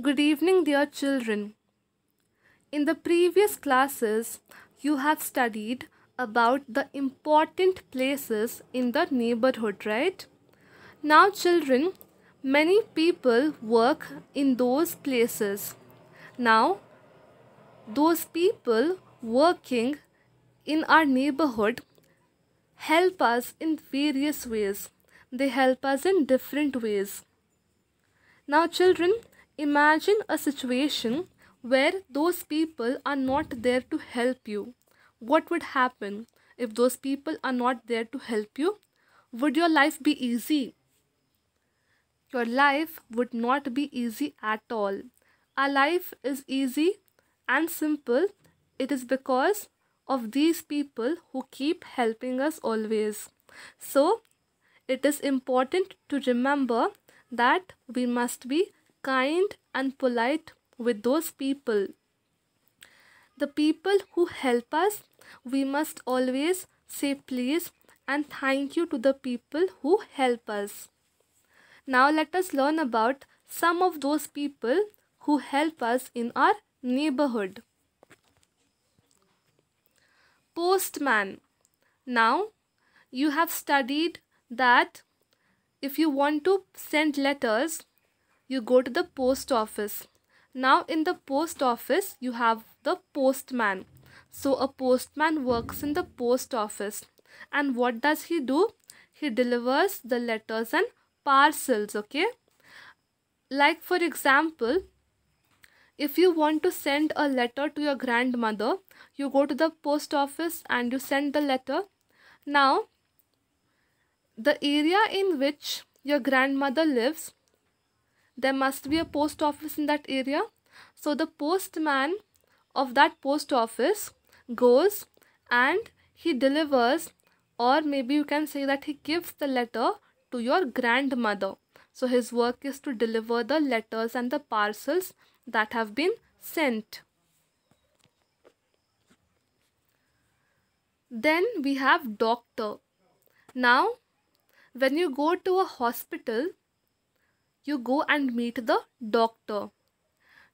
Good evening, dear children. In the previous classes, you have studied about the important places in the neighborhood, right? Now, children, many people work in those places. Now, those people working in our neighborhood help us in various ways. They help us in different ways. Now, children, Imagine a situation where those people are not there to help you. What would happen if those people are not there to help you? Would your life be easy? Your life would not be easy at all. Our life is easy and simple. It is because of these people who keep helping us always. So, it is important to remember that we must be kind and polite with those people. The people who help us, we must always say please and thank you to the people who help us. Now let us learn about some of those people who help us in our neighborhood. Postman. Now you have studied that if you want to send letters, you go to the post office. Now in the post office, you have the postman. So a postman works in the post office. And what does he do? He delivers the letters and parcels, okay? Like for example, if you want to send a letter to your grandmother, you go to the post office and you send the letter. Now, the area in which your grandmother lives there must be a post office in that area. So the postman of that post office goes and he delivers or maybe you can say that he gives the letter to your grandmother. So his work is to deliver the letters and the parcels that have been sent. Then we have doctor. Now, when you go to a hospital, you go and meet the doctor.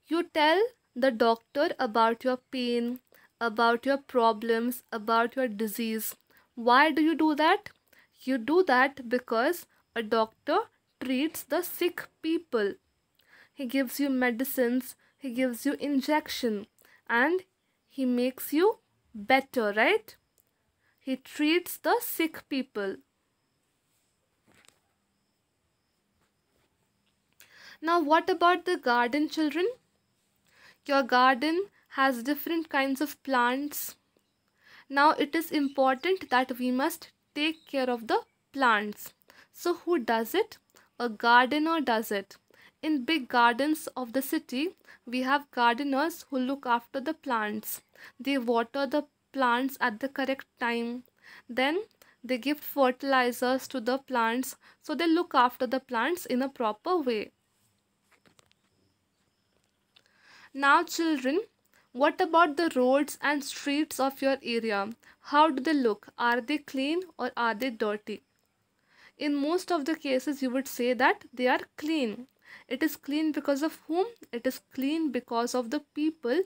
You tell the doctor about your pain, about your problems, about your disease. Why do you do that? You do that because a doctor treats the sick people. He gives you medicines, he gives you injection and he makes you better, right? He treats the sick people. Now what about the garden children? Your garden has different kinds of plants. Now it is important that we must take care of the plants. So who does it? A gardener does it. In big gardens of the city, we have gardeners who look after the plants. They water the plants at the correct time. Then they give fertilizers to the plants so they look after the plants in a proper way. Now children, what about the roads and streets of your area? How do they look? Are they clean or are they dirty? In most of the cases, you would say that they are clean. It is clean because of whom? It is clean because of the people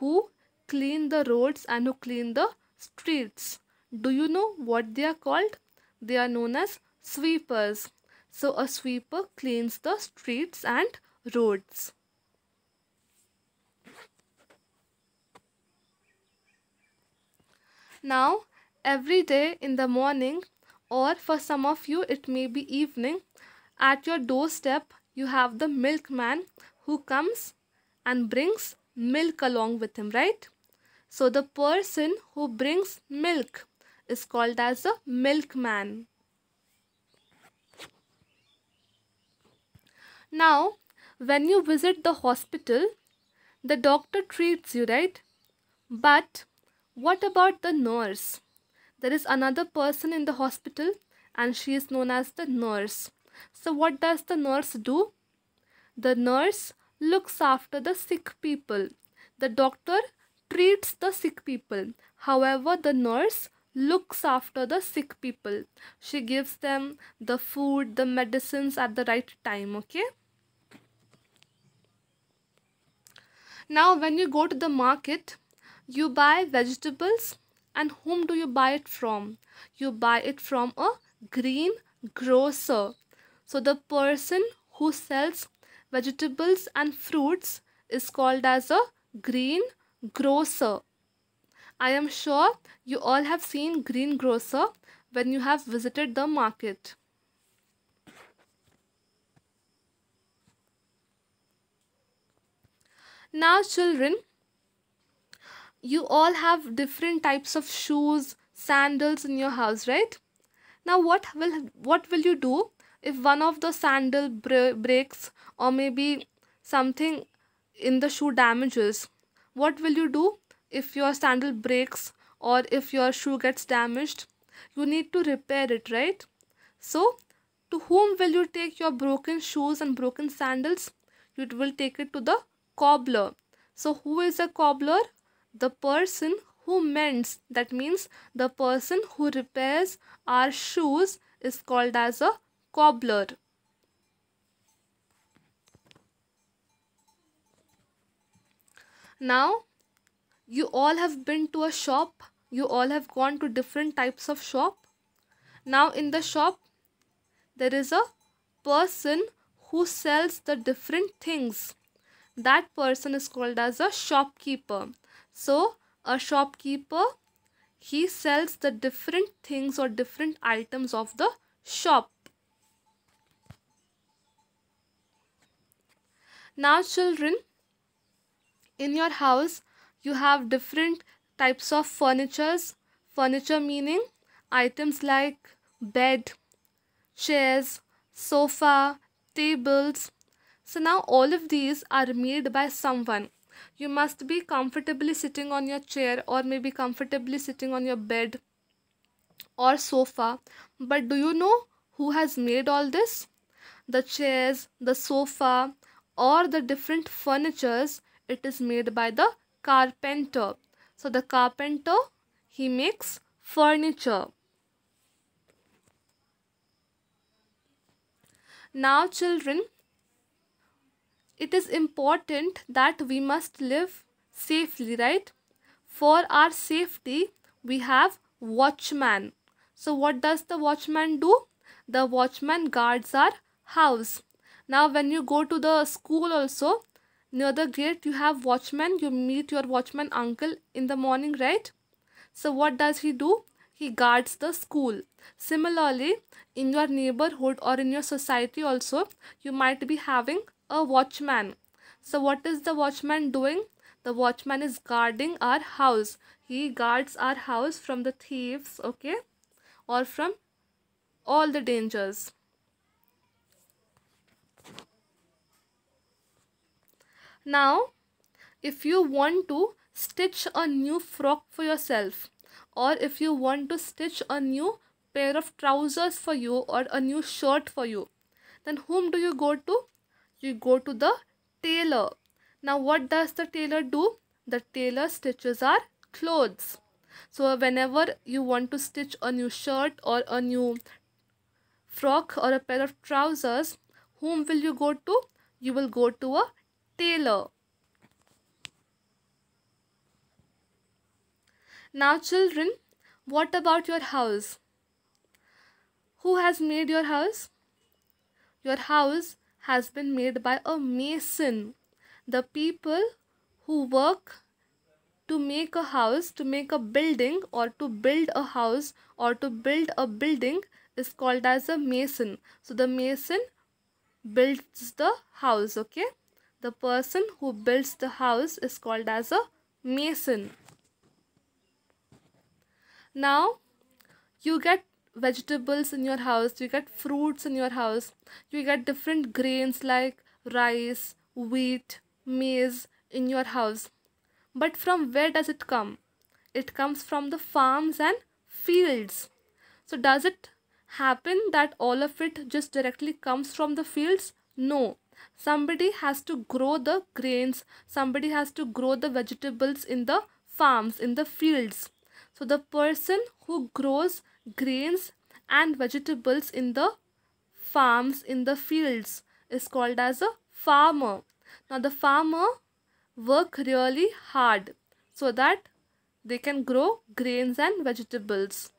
who clean the roads and who clean the streets. Do you know what they are called? They are known as sweepers. So a sweeper cleans the streets and roads. Now, every day in the morning, or for some of you, it may be evening, at your doorstep, you have the milkman who comes and brings milk along with him, right? So, the person who brings milk is called as a milkman. Now, when you visit the hospital, the doctor treats you, right? But what about the nurse? There is another person in the hospital and she is known as the nurse. So what does the nurse do? The nurse looks after the sick people. The doctor treats the sick people. However, the nurse looks after the sick people. She gives them the food, the medicines at the right time, okay? Now, when you go to the market, you buy vegetables and whom do you buy it from? You buy it from a green grocer. So the person who sells vegetables and fruits is called as a green grocer. I am sure you all have seen green grocer when you have visited the market. Now children, you all have different types of shoes, sandals in your house, right? Now what will what will you do if one of the sandal breaks or maybe something in the shoe damages? What will you do if your sandal breaks or if your shoe gets damaged? You need to repair it, right? So, to whom will you take your broken shoes and broken sandals? You will take it to the cobbler. So, who is a cobbler? the person who mends that means the person who repairs our shoes is called as a cobbler now you all have been to a shop you all have gone to different types of shop now in the shop there is a person who sells the different things that person is called as a shopkeeper so a shopkeeper he sells the different things or different items of the shop. Now children, in your house you have different types of furnitures. Furniture meaning items like bed, chairs, sofa, tables. So now all of these are made by someone. You must be comfortably sitting on your chair or maybe comfortably sitting on your bed or sofa. But do you know who has made all this? The chairs, the sofa, or the different furnitures, it is made by the carpenter. So the carpenter, he makes furniture. Now children, it is important that we must live safely, right? For our safety, we have watchman. So what does the watchman do? The watchman guards our house. Now when you go to the school also, near the gate you have watchman. You meet your watchman uncle in the morning, right? So what does he do? He guards the school. Similarly, in your neighborhood or in your society also, you might be having a watchman. So what is the watchman doing? The watchman is guarding our house. He guards our house from the thieves, okay? Or from all the dangers. Now, if you want to stitch a new frock for yourself or if you want to stitch a new pair of trousers for you or a new shirt for you, then whom do you go to? you go to the tailor now what does the tailor do the tailor stitches our clothes so whenever you want to stitch a new shirt or a new frock or a pair of trousers whom will you go to you will go to a tailor now children what about your house who has made your house your house has been made by a mason. The people who work to make a house, to make a building or to build a house or to build a building is called as a mason. So the mason builds the house, okay? The person who builds the house is called as a mason. Now, you get vegetables in your house you get fruits in your house you get different grains like rice wheat maize in your house but from where does it come it comes from the farms and fields so does it happen that all of it just directly comes from the fields no somebody has to grow the grains somebody has to grow the vegetables in the farms in the fields so the person who grows grains and vegetables in the farms in the fields is called as a farmer. Now the farmer work really hard so that they can grow grains and vegetables.